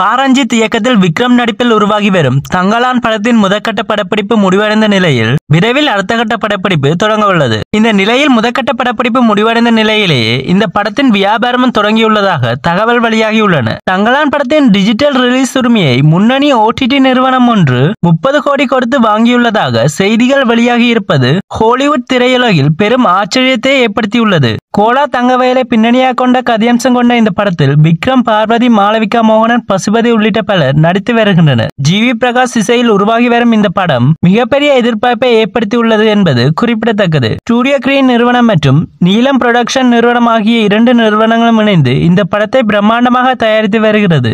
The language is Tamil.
பாரஞ்சித் இயக்கத்தில் விக்ரம் நடிப்பில் உருவாகி வரும் தங்கலான் படத்தின் முதற்கட்ட படப்பிடிப்பு முடிவடைந்த நிலையில் விரைவில் அடுத்த கட்ட படப்பிடிப்பு தொடங்க உள்ளது இந்த நிலையில் முதற்கட்ட படப்பிடிப்பு முடிவடைந்த நிலையிலேயே இந்த படத்தின் வியாபாரமும் தொடங்கியுள்ளதாக தகவல் வெளியாகியுள்ளன தங்கலான் படத்தின் டிஜிட்டல் ரிலீஸ் உரிமையை முன்னணி ஓடிடி நிறுவனம் ஒன்று முப்பது கோடி கொடுத்து வாங்கியுள்ளதாக செய்திகள் வெளியாகி இருப்பது ஹாலிவுட் திரையுலகில் பெரும் ஆச்சரியத்தை ஏற்படுத்தியுள்ளது கோலா தங்கவயலை பின்னணியாக கொண்ட கதியம்சம் கொண்ட இந்த படத்தில் விக்ரம் பார்வதி மாளவிகா மோகனன் பசுபதி உள்ளிட்ட பலர் நடித்து வருகின்றனர் ஜி வி பிரகாஷ் இசையில் உருவாகி வரும் இந்த படம் மிகப்பெரிய எதிர்பார்ப்பை ஏற்படுத்தி உள்ளது என்பது குறிப்பிடத்தக்கது ஸ்டூடியோ கிரீன் நிறுவனம் மற்றும் நீலம் புரொடக்ஷன் நிறுவனம் ஆகிய இரண்டு நிறுவனங்களும் இணைந்து இந்த படத்தை பிரம்மாண்டமாக தயாரித்து வருகிறது